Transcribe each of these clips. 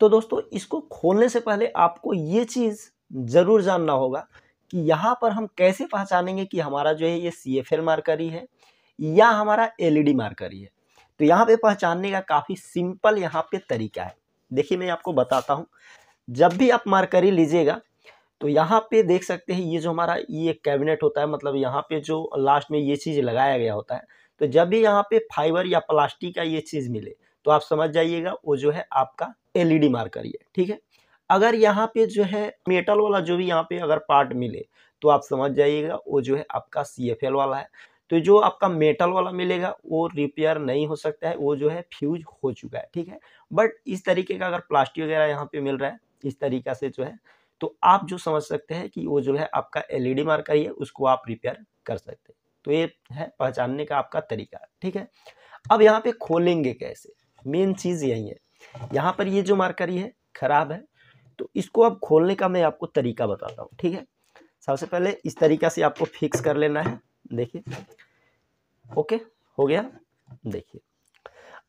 तो दोस्तों इसको खोलने से पहले आपको ये चीज़ ज़रूर जानना होगा कि यहाँ पर हम कैसे पहचानेंगे कि हमारा जो है ये सी एफ एल मार्करी है या हमारा एल ई डी मार्करी है तो यहाँ पे पहचानने का काफ़ी सिंपल यहाँ पे तरीका है देखिए मैं आपको बताता हूँ जब भी आप मार्करी लीजिएगा तो यहाँ पे देख सकते हैं ये जो हमारा ये कैबिनेट होता है मतलब यहाँ पे जो लास्ट में ये चीज़ लगाया गया होता है तो जब भी यहाँ पे फाइबर या प्लास्टिक का ये चीज़ मिले तो आप समझ जाइएगा वो जो है आपका एलईडी मार्कर ये ठीक है अगर यहाँ पे जो है मेटल वाला जो भी यहाँ पे अगर पार्ट मिले तो आप समझ जाइएगा वो जो है आपका सी वाला है तो जो आपका मेटल वाला मिलेगा वो रिपेयर नहीं हो सकता है वो जो है फ्यूज हो चुका है ठीक है बट इस तरीके का अगर प्लास्टिक वगैरह यहाँ पे मिल रहा है इस तरीका से जो है तो आप जो समझ सकते हैं कि वो जो है आपका एलईडी मार्कर ही है उसको आप रिपेयर कर सकते हैं तो ये है पहचानने का आपका तरीका ठीक है अब यहाँ पे खोलेंगे कैसे मेन चीज़ यही है यहाँ पर ये जो मार्करी है ख़राब है तो इसको अब खोलने का मैं आपको तरीका बताता हूँ ठीक है सबसे पहले इस तरीका से आपको फिक्स कर लेना है देखिए ओके हो गया देखिए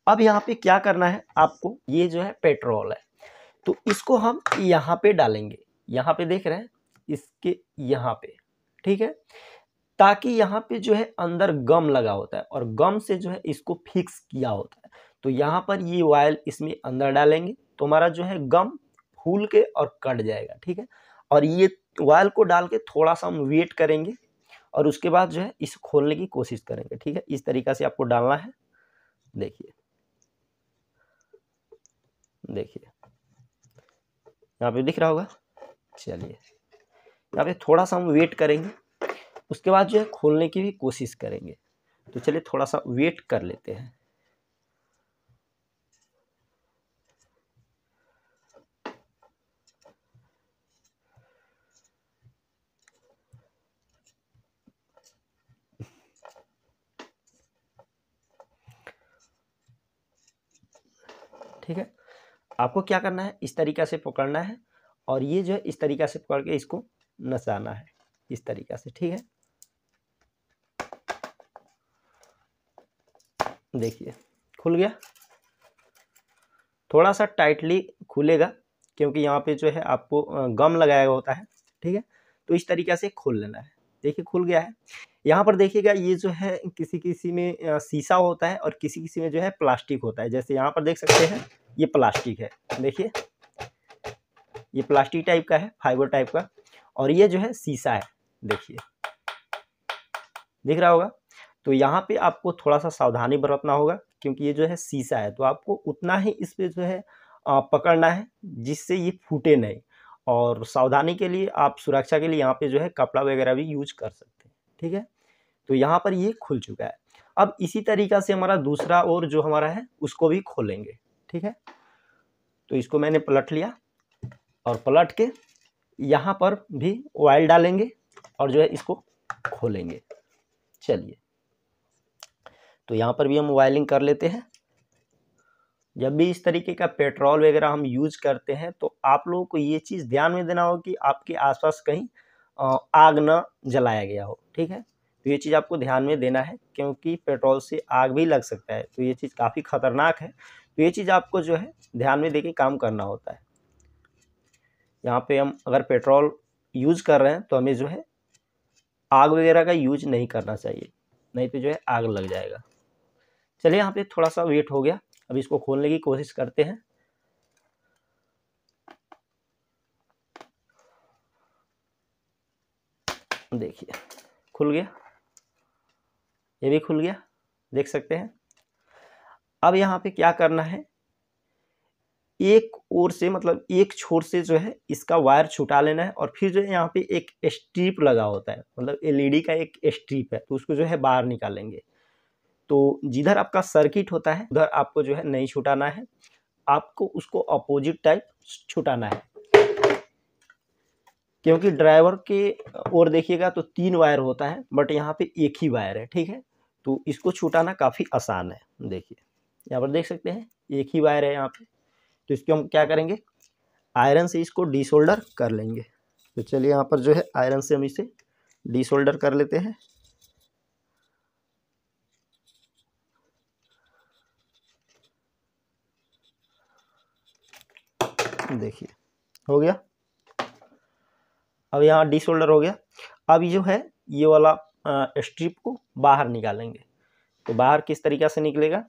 अब यहाँ पे क्या करना है आपको ये जो है पेट्रोल है तो इसको हम यहाँ पे डालेंगे यहाँ पे देख रहे हैं इसके यहाँ पे ठीक है ताकि यहाँ पे जो है अंदर गम लगा होता है और गम से जो है इसको फिक्स किया होता है तो यहाँ पर ये ऑयल इसमें अंदर डालेंगे तो हमारा जो है गम फूल के और कट जाएगा ठीक है और ये ऑयल को डाल के थोड़ा सा हम वेट करेंगे और उसके बाद जो है इस खोलने की कोशिश करेंगे ठीक है इस तरीका से आपको डालना है देखिए देखिए यहाँ पे दिख रहा होगा चलिए यहाँ पे थोड़ा सा हम वेट करेंगे उसके बाद जो है खोलने की भी कोशिश करेंगे तो चलिए थोड़ा सा वेट कर लेते हैं ठीक है आपको क्या करना है इस तरीका से पकड़ना है और ये जो है इस तरीका से पकड़ के इसको नचाना है इस तरीका से ठीक है देखिए खुल गया थोड़ा सा टाइटली खुलेगा क्योंकि यहाँ पे जो है आपको गम लगाया होता है ठीक है तो इस तरीका से खोल लेना है देखिए खुल गया है यहाँ पर देखिएगा ये जो है किसी किसी में शीशा होता है और किसी किसी में जो है प्लास्टिक होता है जैसे यहाँ पर देख सकते हैं ये प्लास्टिक है देखिए ये प्लास्टिक टाइप का है फाइबर टाइप का और ये जो है शीशा है देखिए दिख रहा होगा तो यहाँ पे आपको थोड़ा सा सावधानी बरतना होगा क्योंकि ये जो है शीशा है तो आपको उतना ही इस पर जो है पकड़ना है जिससे ये फूटे नहीं और सावधानी के लिए आप सुरक्षा के लिए यहाँ पे जो है कपड़ा वगैरह भी यूज कर सकते हैं ठीक है तो यहाँ पर ये खुल चुका है अब इसी तरीका से हमारा दूसरा और जो हमारा है उसको भी खोलेंगे ठीक है तो इसको मैंने पलट लिया और पलट के यहाँ पर भी ऑयल डालेंगे और जो है इसको खोलेंगे चलिए तो यहाँ पर भी हम वायलिंग कर लेते हैं जब भी इस तरीके का पेट्रोल वगैरह हम यूज करते हैं तो आप लोगों को ये चीज़ ध्यान में देना हो कि आपके आसपास कहीं आग न जलाया गया हो ठीक है तो ये चीज़ आपको ध्यान में देना है क्योंकि पेट्रोल से आग भी लग सकता है तो ये चीज़ काफ़ी ख़तरनाक है तो ये चीज़ आपको जो है ध्यान में दे के काम करना होता है यहाँ पे हम अगर पेट्रोल यूज कर रहे हैं तो हमें जो है आग वगैरह का यूज नहीं करना चाहिए नहीं तो जो है आग लग जाएगा चलिए यहाँ पे थोड़ा सा वेट हो गया अब इसको खोलने की कोशिश करते हैं देखिए खुल गया ये भी खुल गया देख सकते हैं अब यहाँ पे क्या करना है एक ओर से मतलब एक छोर से जो है इसका वायर छुटा लेना है और फिर जो है यहाँ पे एक स्ट्रिप लगा होता है मतलब एलईडी का एक स्ट्रिप है तो उसको जो है बाहर निकालेंगे तो जिधर आपका सर्किट होता है उधर आपको जो है नहीं छुटाना है आपको उसको अपोजिट टाइप छुटाना है क्योंकि ड्राइवर के ओर देखिएगा तो तीन वायर होता है बट यहाँ पे एक ही वायर है ठीक है तो इसको छुटाना काफ़ी आसान है देखिए यहाँ पर देख सकते हैं एक ही वायर है यहाँ पे तो इसको हम क्या करेंगे आयरन से इसको डिसोल्डर कर लेंगे तो चलिए यहाँ पर जो है आयरन से हम इसे डिसोल्डर कर लेते हैं देखिए हो गया अब यहाँ डी शोल्डर हो गया अब जो है ये वाला स्ट्रिप को बाहर निकालेंगे तो बाहर किस तरीका से निकलेगा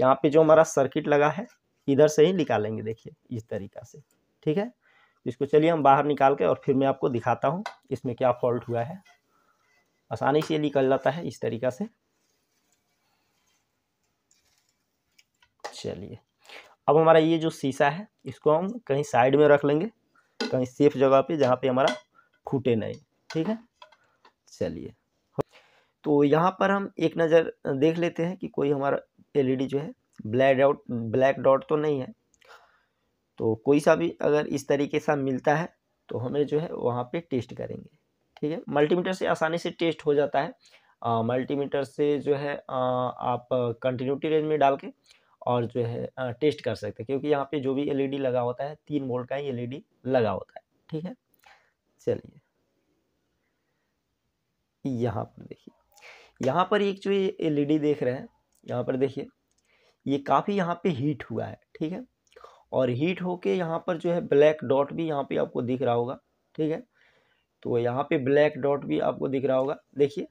यहाँ पे जो हमारा सर्किट लगा है इधर से ही निकालेंगे देखिए इस तरीका से ठीक है इसको चलिए हम बाहर निकाल के और फिर मैं आपको दिखाता हूँ इसमें क्या फॉल्ट हुआ है आसानी से निकल जाता है इस तरीका से चलिए अब हमारा ये जो शीशा है इसको हम कहीं साइड में रख लेंगे कहीं सेफ जगह पे जहाँ पे हमारा फूटे नहीं ठीक है चलिए तो यहाँ पर हम एक नज़र देख लेते हैं कि कोई हमारा एलईडी जो है ब्लैक आउट ब्लैक डॉट तो नहीं है तो कोई सा भी अगर इस तरीके से मिलता है तो हमें जो है वहाँ पे टेस्ट करेंगे ठीक है मल्टीमीटर से आसानी से टेस्ट हो जाता है मल्टीमीटर से जो है आ, आप कंटिन्यूटी रेंज में डाल के और जो है टेस्ट कर सकते हैं क्योंकि यहाँ पे जो भी एलईडी लगा होता है तीन वोल्ट का ही एलईडी लगा होता है ठीक है चलिए यहाँ पर देखिए यहाँ पर एक जो ये एल देख रहे हैं यहाँ पर देखिए ये काफ़ी यहाँ पे हीट हुआ है ठीक है और हीट होके यहाँ पर जो है ब्लैक डॉट भी यहाँ पे आपको दिख रहा होगा ठीक है तो यहाँ पे ब्लैक डॉट भी आपको दिख रहा होगा देखिए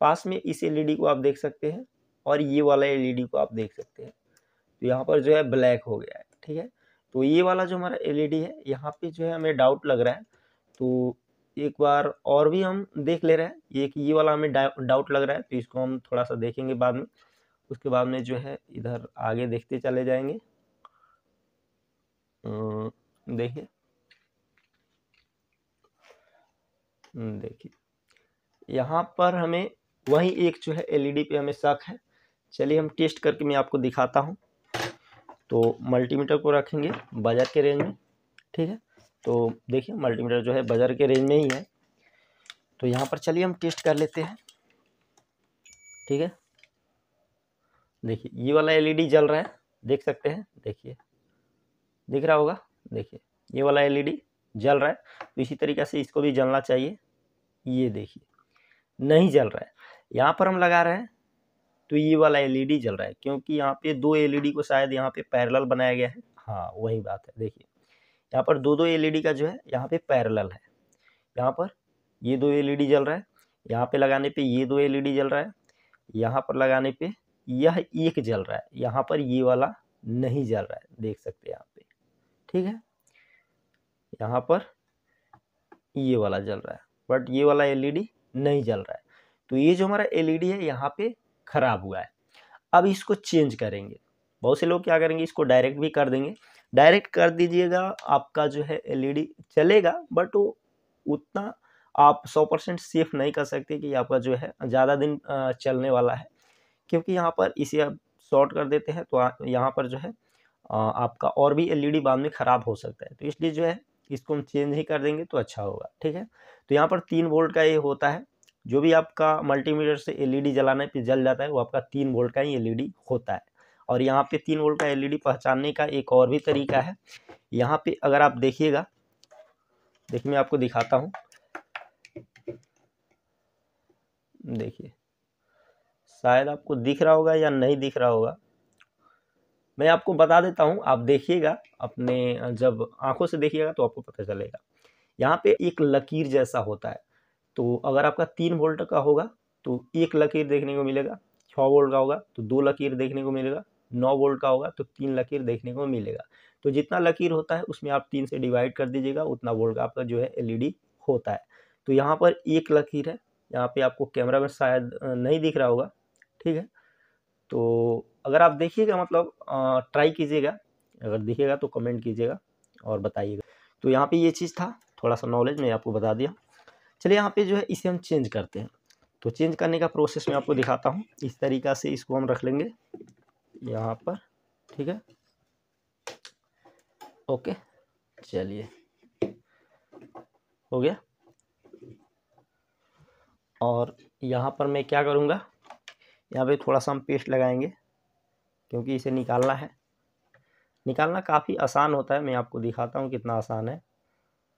पास में इस एल को आप देख सकते हैं और ये वाला एल को आप देख सकते हैं तो यहाँ पर जो है ब्लैक हो गया है ठीक है तो ये वाला जो हमारा एलईडी e है यहाँ पे जो है हमें डाउट लग रहा है तो एक बार और भी हम देख ले रहे हैं ये कि ये वाला हमें डाउट लग रहा है तो इसको हम थोड़ा सा देखेंगे बाद में उसके बाद में जो है इधर आगे देखते चले जाएंगे देखिए हम्म, देखिए यहाँ पर हमें वही एक जो है एलईडी e पे हमें शक है चलिए हम टेस्ट करके मैं आपको दिखाता हूँ तो मल्टीमीटर को रखेंगे बाज़ार के रेंज में ठीक है तो देखिए मल्टीमीटर जो है बाज़ार के रेंज में ही है तो यहाँ पर चलिए हम टेस्ट कर लेते हैं ठीक है देखिए ये वाला एलईडी e जल रहा है देख सकते हैं देखिए दिख रहा होगा देखिए ये वाला एलईडी e जल रहा है तो इसी तरीके से इसको भी जलना चाहिए ये देखिए नहीं जल रहा है यहाँ पर हम लगा रहे हैं तो ये वाला एलईडी e जल रहा है क्योंकि यहाँ पे दो एलईडी e को शायद यहाँ पे पैरेलल बनाया गया है हाँ वही बात है देखिए यहाँ पर दो दो एलईडी का जो है यहाँ पे पैरेलल है यहाँ पर ये दो एलईडी e जल रहा है यहाँ पे लगाने पे ये दो एलईडी जल रहा है यहाँ पर लगाने पे यह एक जल रहा है यहाँ पर ये वाला नहीं जल रहा है देख सकते हैं यहाँ पे ठीक है यहाँ पर ये वाला जल रहा है बट ये वाला एल नहीं जल रहा है तो ये जो हमारा एल है यहाँ पे ख़राब हुआ है अब इसको चेंज करेंगे बहुत से लोग क्या करेंगे इसको डायरेक्ट भी कर देंगे डायरेक्ट कर दीजिएगा आपका जो है एलईडी e चलेगा बट वो उतना आप 100 परसेंट सेफ नहीं कर सकते कि आपका जो है ज़्यादा दिन चलने वाला है क्योंकि यहाँ पर इसे आप शॉर्ट कर देते हैं तो यहाँ पर जो है आपका और भी एलईडी e बाद में ख़राब हो सकता है तो इसलिए जो है इसको हम चेंज ही कर देंगे तो अच्छा होगा ठीक है तो यहाँ पर तीन वोल्ट का ये होता है जो भी आपका मल्टीमीटर से एलईडी e जलाने पे जल जाता है वो आपका तीन वोल्ट का ही एलईडी e होता है और यहाँ पे तीन वोल्ट का एलईडी e पहचानने का एक और भी तरीका है यहाँ पे अगर आप देखिएगा देखिए मैं आपको दिखाता हूँ देखिए शायद आपको दिख रहा होगा या नहीं दिख रहा होगा मैं आपको बता देता हूँ आप देखिएगा अपने जब आंखों से देखिएगा तो आपको पता चलेगा यहाँ पे एक लकीर जैसा होता है तो अगर आपका तीन वोल्ट का होगा तो एक लकीर देखने को मिलेगा छः वोल्ट का होगा तो दो लकीर देखने को मिलेगा नौ वोल्ट का होगा तो तीन लकीर देखने को मिलेगा तो जितना लकीर होता है उसमें आप तीन से डिवाइड कर दीजिएगा उतना वोल्ट का आपका जो है एलईडी होता है तो यहाँ पर एक लकीर है यहाँ पे आपको कैमरा में शायद नहीं दिख रहा होगा ठीक है तो अगर आप देखिएगा मतलब ट्राई कीजिएगा अगर दिखेगा तो कमेंट कीजिएगा और बताइएगा तो यहाँ पे ये चीज़ था थोड़ा सा नॉलेज मैं आपको बता दिया चलिए यहाँ पे जो है इसे हम चेंज करते हैं तो चेंज करने का प्रोसेस मैं आपको दिखाता हूँ इस तरीका से इसको हम रख लेंगे यहाँ पर ठीक है ओके चलिए हो गया और यहाँ पर मैं क्या करूँगा यहाँ पे थोड़ा सा हम पेस्ट लगाएंगे क्योंकि इसे निकालना है निकालना काफ़ी आसान होता है मैं आपको दिखाता हूँ कितना आसान है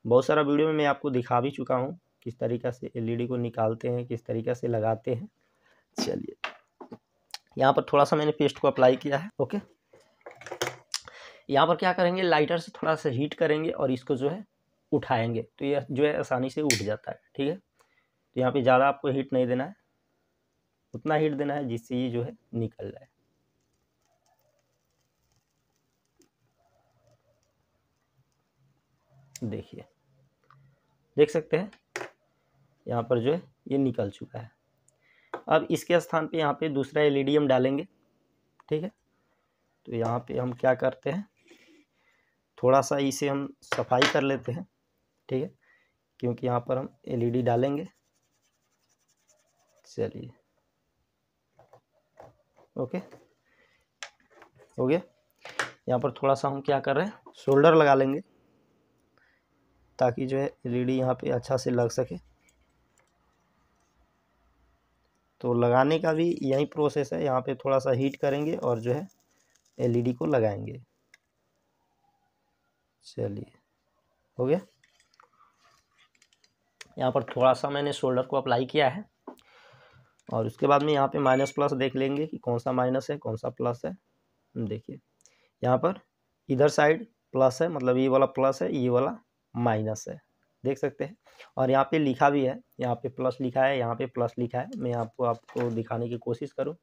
बहुत सारा वीडियो में मैं आपको दिखा भी चुका हूँ किस तरीका से एलईडी को निकालते हैं किस तरीका से लगाते हैं चलिए यहाँ पर थोड़ा सा मैंने पेस्ट को अप्लाई किया है ओके यहाँ पर क्या करेंगे लाइटर से थोड़ा सा हीट करेंगे और इसको जो है उठाएंगे तो यह जो है आसानी से उठ जाता है ठीक है तो यहाँ पे ज़्यादा आपको हीट नहीं देना है उतना हीट देना है जिससे ये जो है निकल जाए देखिए देख सकते हैं यहाँ पर जो है ये निकल चुका है अब इसके स्थान पे यहाँ पे दूसरा एल हम डालेंगे ठीक है तो यहाँ पे हम क्या करते हैं थोड़ा सा इसे हम सफाई कर लेते हैं ठीक है क्योंकि यहाँ पर हम एलईडी डालेंगे चलिए ओके हो गया यहाँ पर थोड़ा सा हम क्या कर रहे हैं शोल्डर लगा लेंगे ताकि जो है एलईडी यहाँ पर अच्छा से लग सके तो लगाने का भी यही प्रोसेस है यहाँ पे थोड़ा सा हीट करेंगे और जो है एलईडी e को लगाएंगे चलिए हो गया यहाँ पर थोड़ा सा मैंने शोल्डर को अप्लाई किया है और उसके बाद में यहाँ पे माइनस प्लस देख लेंगे कि कौन सा माइनस है कौन सा प्लस है देखिए यहाँ पर इधर साइड प्लस है मतलब ये वाला प्लस है ये वाला माइनस है देख सकते हैं और यहाँ पे लिखा भी है यहाँ पे प्लस लिखा है यहाँ पे प्लस लिखा है मैं आपको आपको दिखाने की कोशिश करूँ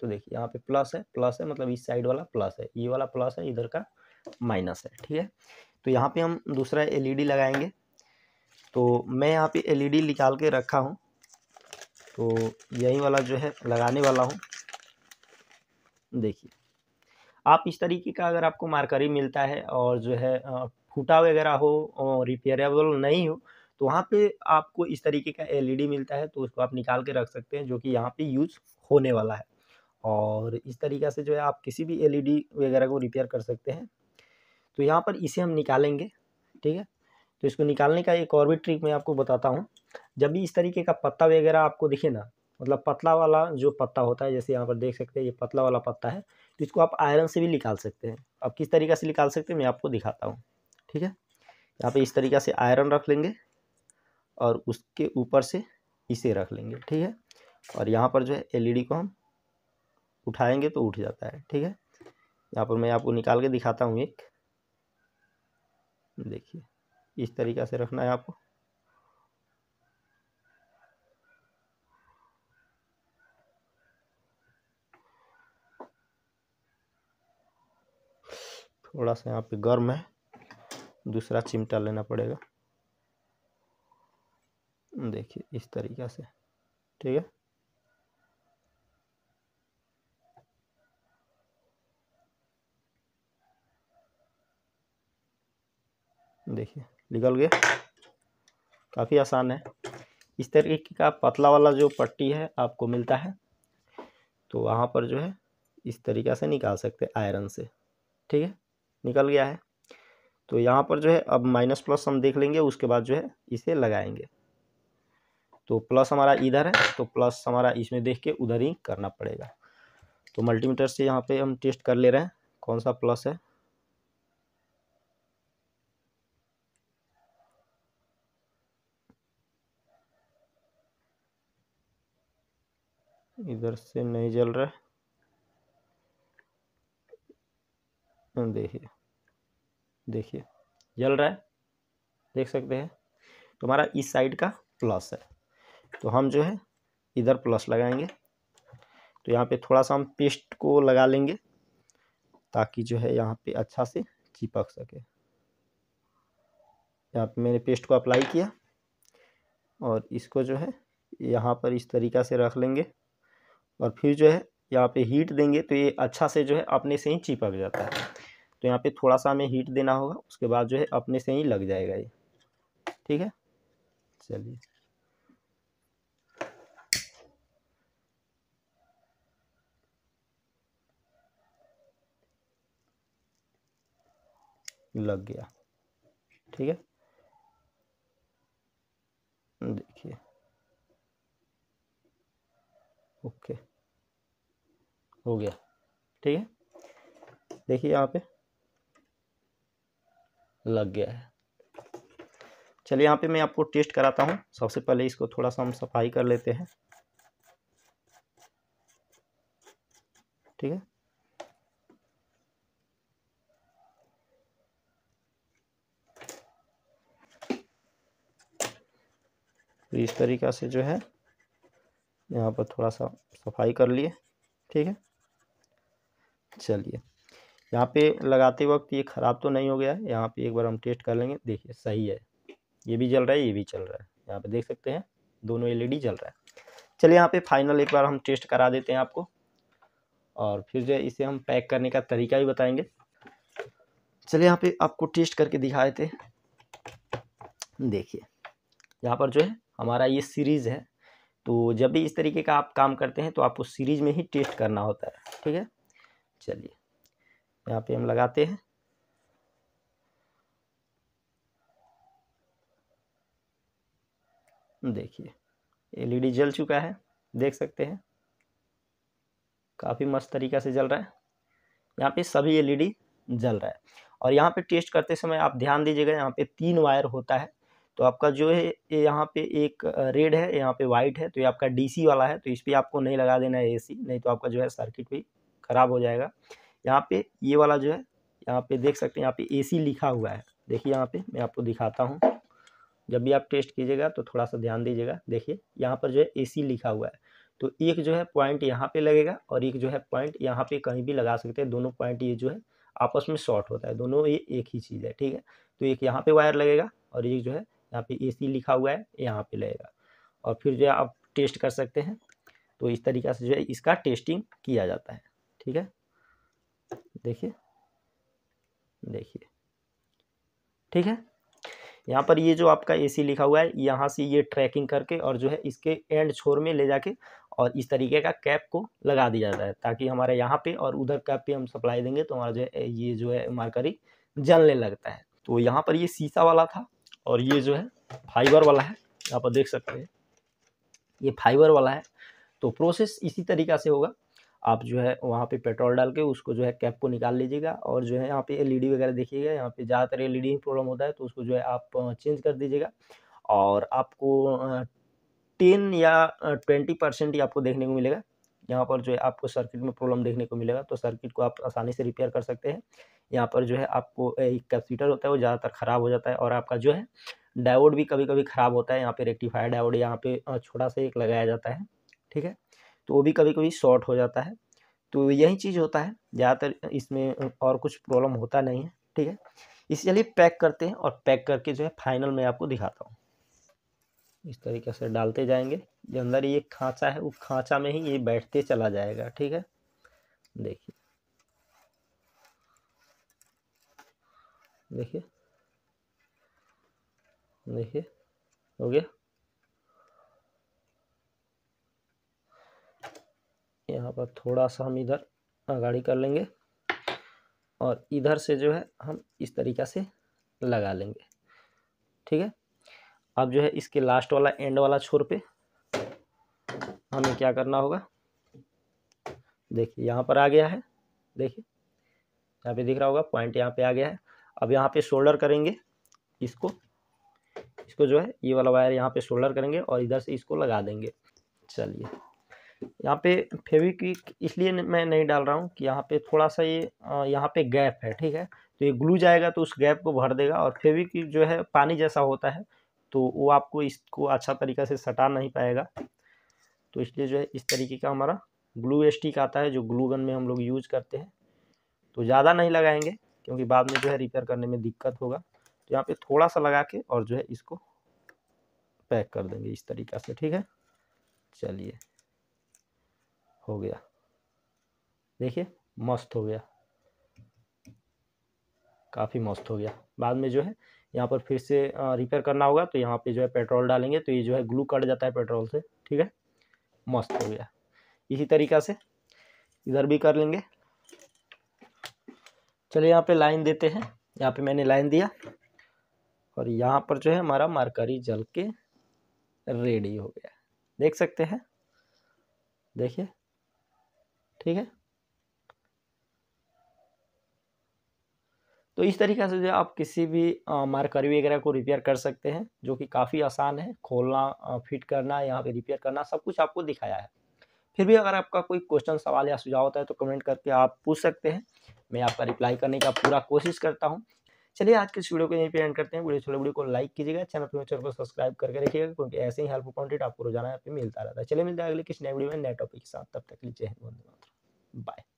तो देखिए यहाँ पे प्लस है प्लस है मतलब इस साइड वाला प्लस है ये वाला प्लस है इधर का माइनस है ठीक है तो यहाँ पे हम दूसरा एल लगाएंगे तो मैं यहाँ पे एल निकाल के रखा हूँ तो यही वाला जो है लगाने वाला हूँ देखिए आप इस तरीके का अगर आपको ही मिलता है और जो है फूटा वगैरह हो रिपेयरेबल नहीं हो तो वहाँ पे आपको इस तरीके का एलईडी e मिलता है तो उसको आप निकाल के रख सकते हैं जो कि यहाँ पे यूज़ होने वाला है और इस तरीक़ा से जो है आप किसी भी एलईडी e वगैरह को रिपेयर कर सकते हैं तो यहाँ पर इसे हम निकालेंगे ठीक है तो इसको निकालने का एक और भी ट्रिक मैं आपको बताता हूँ जब भी इस तरीके का पत्ता वगैरह आपको दिखे ना मतलब पतला वाला जो पत्ता होता है जैसे यहाँ पर देख सकते हैं ये पतला वाला पत्ता है तो इसको आप आयरन से भी निकाल सकते हैं आप किस तरीके से निकाल सकते हैं मैं आपको दिखाता हूँ ठीक है यहाँ पे इस तरीक़ा से आयरन रख लेंगे और उसके ऊपर से इसे रख लेंगे ठीक है और यहाँ पर जो है एलईडी e को हम उठाएंगे तो उठ जाता है ठीक है यहाँ पर मैं आपको निकाल के दिखाता हूँ एक देखिए इस तरीक़ा से रखना है आपको थोड़ा सा यहाँ पे गर्म है दूसरा चिमटा लेना पड़ेगा देखिए इस तरीका से ठीक है देखिए निकल गया काफ़ी आसान है इस तरीके का पतला वाला जो पट्टी है आपको मिलता है तो वहाँ पर जो है इस तरीका से निकाल सकते हैं आयरन से ठीक है निकल गया है तो यहाँ पर जो है अब माइनस प्लस हम देख लेंगे उसके बाद जो है इसे लगाएंगे तो प्लस हमारा इधर है तो प्लस हमारा इसमें देख के उधर ही करना पड़ेगा तो मल्टीमीटर से यहाँ पे हम टेस्ट कर ले रहे हैं कौन सा प्लस है इधर से नहीं जल रहा है देखिए देखिए जल रहा है देख सकते हैं तुम्हारा तो इस साइड का प्लस है तो हम जो है इधर प्लस लगाएंगे तो यहाँ पे थोड़ा सा हम पेस्ट को लगा लेंगे ताकि जो है यहाँ पे अच्छा से चिपक सके यहाँ पे मैंने पेस्ट को अप्लाई किया और इसको जो है यहाँ पर इस तरीका से रख लेंगे और फिर जो है यहाँ पे हीट देंगे तो ये अच्छा से जो है अपने से ही चिपक जाता है तो यहाँ पे थोड़ा सा हमें हीट देना होगा उसके बाद जो है अपने से ही लग जाएगा ये ठीक है चलिए लग गया ठीक है देखिए ओके हो गया ठीक है देखिए यहाँ पे लग गया है चलिए यहाँ पे मैं आपको टेस्ट कराता हूँ सबसे पहले इसको थोड़ा सा हम सफाई कर लेते हैं ठीक है तो इस तरीका से जो है यहाँ पर थोड़ा सा सफाई कर लिए ठीक है चलिए यहाँ पे लगाते वक्त ये ख़राब तो नहीं हो गया है यहाँ पे एक बार हम टेस्ट कर लेंगे देखिए सही है ये भी जल रहा है ये भी चल रहा है यहाँ पे देख सकते हैं दोनों एलईडी जल रहा है चलिए यहाँ पे फाइनल एक बार हम टेस्ट करा देते हैं आपको और फिर जो इसे हम पैक करने का तरीका भी बताएंगे चलिए यहाँ पे आपको टेस्ट करके दिखाए थे देखिए यहाँ पर जो है हमारा ये सीरीज़ है तो जब भी इस तरीके का आप काम करते हैं तो आपको सीरीज में ही टेस्ट करना होता है ठीक है चलिए यहाँ पे हम लगाते हैं देखिए एलईडी जल चुका है देख सकते हैं काफ़ी मस्त तरीका से जल रहा है यहाँ पे सभी एलईडी जल रहा है और यहाँ पे टेस्ट करते समय आप ध्यान दीजिएगा यहाँ पे तीन वायर होता है तो आपका जो है यहाँ पे एक रेड है यहाँ पे वाइट है तो ये आपका डीसी वाला है तो इस पर आपको नहीं लगा देना है एसी नहीं तो आपका जो है सर्किट भी ख़राब हो जाएगा यहाँ पे ये वाला जो है यहाँ पे देख सकते हैं यहाँ पे एसी लिखा हुआ है देखिए यहाँ पे मैं आपको दिखाता हूँ जब भी आप टेस्ट कीजिएगा तो थोड़ा सा ध्यान दीजिएगा देखिए यहाँ पर जो है ए लिखा हुआ है तो एक जो है पॉइंट यहाँ पे लगेगा और एक जो है पॉइंट यहाँ पे कहीं भी लगा सकते हैं दोनों पॉइंट ये जो है आपस में शॉर्ट होता है दोनों ये एक ही चीज़ है ठीक है तो एक यहाँ पे वायर लगेगा और एक जो है यहाँ पे एसी लिखा हुआ है यहाँ पे लगेगा और फिर जो है आप टेस्ट कर सकते हैं तो इस तरीक़ा से जो है इसका टेस्टिंग किया जाता है ठीक है देखिए देखिए ठीक है यहाँ पर ये जो आपका एसी लिखा हुआ है यहाँ से ये ट्रैकिंग करके और जो है इसके एंड छोर में ले जाके और इस तरीके का कैप को लगा दिया जाता है ताकि हमारे यहाँ पे और उधर कैप पे हम सप्लाई देंगे तो हमारा जो है ये जो है मारकरी जलने लगता है तो यहाँ पर ये शीशा वाला था और ये जो है फाइबर वाला है यहाँ पर देख सकते हैं ये फाइबर वाला है तो प्रोसेस इसी तरीका से होगा आप जो है वहाँ पे पेट्रोल डाल के उसको जो है कैप को निकाल लीजिएगा और जो है यहाँ पे एलईडी वगैरह देखिएगा यहाँ पे ज़्यादातर एलईडी प्रॉब्लम होता है तो उसको जो है आप चेंज कर दीजिएगा और आपको टेन या ट्वेंटी परसेंट ही आपको देखने को मिलेगा यहाँ पर जो है आपको सर्किट में प्रॉब्लम देखने को मिलेगा तो सर्किट को आप आसानी से रिपेयर कर सकते हैं यहाँ पर जो है आपको एक कैपसीटर होता है वो ज़्यादातर ख़राब हो जाता है और आपका जो है डायोड भी कभी कभी ख़राब होता है यहाँ पे रेक्टिफायर डायोड यहाँ पे छोटा सा एक लगाया जाता है ठीक है तो वो भी कभी कभी शॉर्ट हो जाता है तो यही चीज़ होता है ज़्यादातर इसमें और कुछ प्रॉब्लम होता नहीं है ठीक है इसे चलिए पैक करते हैं और पैक करके जो है फाइनल मैं आपको दिखाता हूँ इस तरीके से डालते जाएंगे जो अंदर ये खांचा है वो खांचा में ही ये बैठते चला जाएगा ठीक है देखिए देखिए देखिए हो गया यहाँ पर थोड़ा सा हम इधर अगाड़ी कर लेंगे और इधर से जो है हम इस तरीका से लगा लेंगे ठीक है अब जो है इसके लास्ट वाला एंड वाला छोर पे हमें क्या करना होगा देखिए यहाँ पर आ गया है देखिए यहाँ पे दिख रहा होगा पॉइंट यहाँ पे आ गया है अब यहाँ पे शोल्डर करेंगे इसको इसको जो है ये वाला वायर यहाँ पे शोल्डर करेंगे और इधर से इसको लगा देंगे चलिए यहाँ पे फेविक्विक इसलिए मैं नहीं डाल रहा हूँ कि यहाँ पे थोड़ा सा ये यहाँ पे गैप है ठीक है तो ये ग्लू जाएगा तो उस गैप को भर देगा और फेविक्विक जो है पानी जैसा होता है तो वो आपको इसको अच्छा तरीक़े से सटा नहीं पाएगा तो इसलिए जो है इस तरीके का हमारा ग्लू स्टिक आता है जो ग्लू गन में हम लोग यूज करते हैं तो ज़्यादा नहीं लगाएंगे क्योंकि बाद में जो है रिपेयर करने में दिक्कत होगा तो यहाँ पे थोड़ा सा लगा के और जो है इसको पैक कर देंगे इस तरीका से ठीक है चलिए हो गया देखिए मस्त हो गया काफ़ी मस्त हो गया बाद में जो है यहाँ पर फिर से रिपेयर करना होगा तो यहाँ पे जो है पेट्रोल डालेंगे तो ये जो है ग्लू कट जाता है पेट्रोल से ठीक है मस्त हो गया इसी तरीका से इधर भी कर लेंगे चलिए यहाँ पे लाइन देते हैं यहाँ पे मैंने लाइन दिया और यहाँ पर जो है हमारा मारकरी जल के रेडी हो गया देख सकते हैं देखिए ठीक है तो इस तरीके से जो आप किसी भी मार्कर वगैरह को रिपेयर कर सकते हैं जो कि काफ़ी आसान है खोलना फिट करना यहाँ पे रिपेयर करना सब कुछ आपको दिखाया है फिर भी अगर आपका कोई क्वेश्चन सवाल या सुझाव होता है तो कमेंट करके आप पूछ सकते हैं मैं आपका रिप्लाई करने का पूरा कोशिश करता हूँ चलिए आज के इस वीडियो को यहीं पर एंड करते हैं वीडियो छोटे वीडियो को लाइक कीजिएगा चैनल पर चैनल को सब्सक्राइब करके रखिएगा क्योंकि ऐसे ही हेल्पफुल कंटेंट आपको रोजाना यहाँ पे मिलता रहता है चलिए मिलते हैं अगले किस नए वीडियो में नए टॉपिक के साथ तब तक लीजिए Bye.